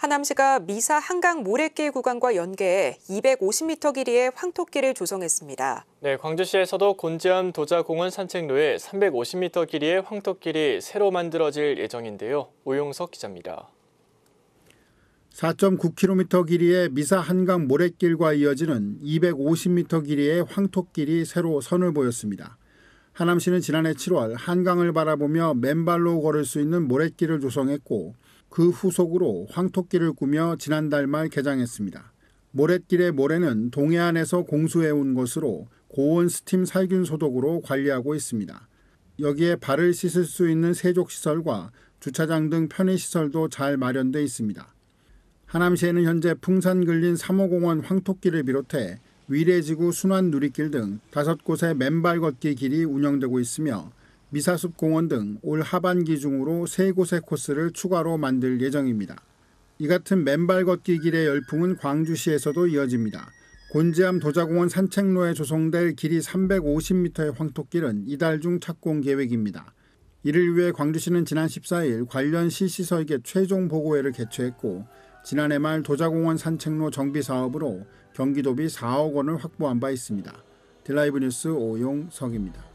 하남시가 미사 한강 모래길 구간과 연계해 250m 길이의 황토길을 조성했습니다. 네, 광주시에서도 곤지암 도자공원 산책로에 350m 길이의 황토길이 새로 만들어질 예정인데요. 오용석 기자입니다. 4.9km 길이의 미사 한강 모래길과 이어지는 250m 길이의 황토길이 새로 선을 보였습니다. 하남시는 지난해 7월 한강을 바라보며 맨발로 걸을 수 있는 모래길을 조성했고 그 후속으로 황토길을 꾸며 지난달 말 개장했습니다. 모래길의 모래는 동해안에서 공수해온 것으로 고온 스팀 살균 소독으로 관리하고 있습니다. 여기에 발을 씻을 수 있는 세족시설과 주차장 등 편의시설도 잘 마련돼 있습니다. 하남시에는 현재 풍산 근린 3호공원 황토길을 비롯해 위례지구 순환 누리길 등 다섯 곳의 맨발 걷기 길이 운영되고 있으며 미사숲 공원 등 올 하반기 중으로 세 곳의 코스를 추가로 만들 예정입니다. 이 같은 맨발 걷기 길의 열풍은 광주시에서도 이어집니다. 곤지암 도자공원 산책로에 조성될 길이 350m의 황토길은 이달 중 착공 계획입니다. 이를 위해 광주시는 지난 14일 관련 시시 설계 최종 보고회를 개최했고 지난해 말 도자공원 산책로 정비 사업으로 경기도비 4억 원을 확보한 바 있습니다. 딜라이브 뉴스 오용석입니다.